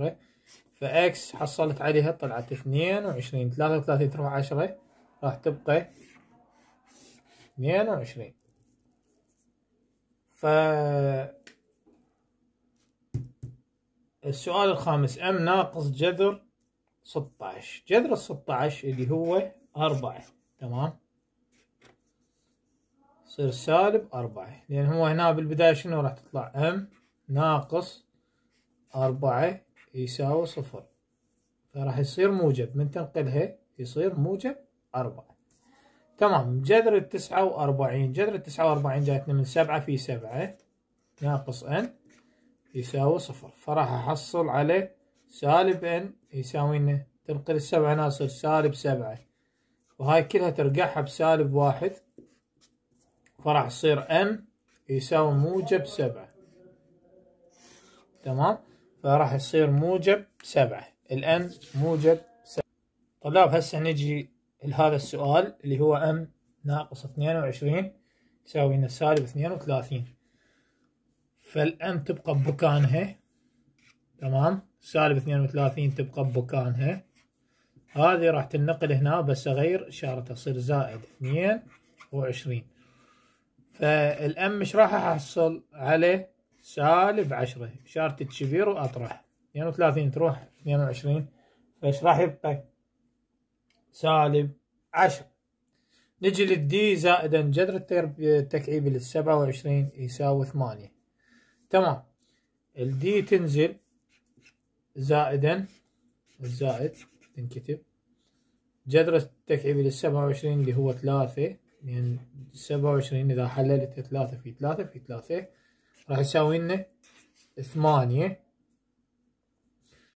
عشرة فاكس حصلت عليها طلعت اثنين وعشرين ثلاثة وثلاثين تروح عشرة راح تبقى اثنين وعشرين ف السؤال الخامس ام ناقص جذر 16 جذر ال 16 اللي هو أربعة تمام يصير سالب أربعة لأن هو هنا بالبداية شنو راح تطلع أم ناقص أربعة يساوي صفر فراح يصير موجب من تنقلها يصير موجب أربعة تمام جذر التسعة وأربعين جذر التسعة وأربعين جاتنا من سبعة في سبعة ناقص إن يساوي صفر فراح أحصل على سالب إن يساوي لنا تنقل السبعة ناصر سالب سبعة وهاي كلها ترجعها بسالب واحد فراح يصير إن يساوي موجب سبعة تمام فراح يصير موجب سبعة الان موجب سبعة طلاب طيب، هسه نجي لهذا السؤال اللي هو ام ناقص اثنين وعشرين يساوي لنا سالب اثنين وثلاثين فالام تبقى بمكانها تمام سالب اثنين وثلاثين تبقى بمكانها هذه راح تنقل هنا بس اغير اشاره تصير زائد اثنين وعشرين فالام مش راح احصل عليه سالب 10 شارت تشبير واطرح 32 تروح 22 فايش راح يبقى؟ سالب 10 نجي للدي زائدا جذر التكعيبي لل 27 يساوي 8 تمام الدي تنزل زائدا الزائد تنكتب جذر التكعيبي لل 27 اللي هو 3 لأن يعني 27 إذا حللت 3 في 3 في 3 راح يساوي لنا ثمانية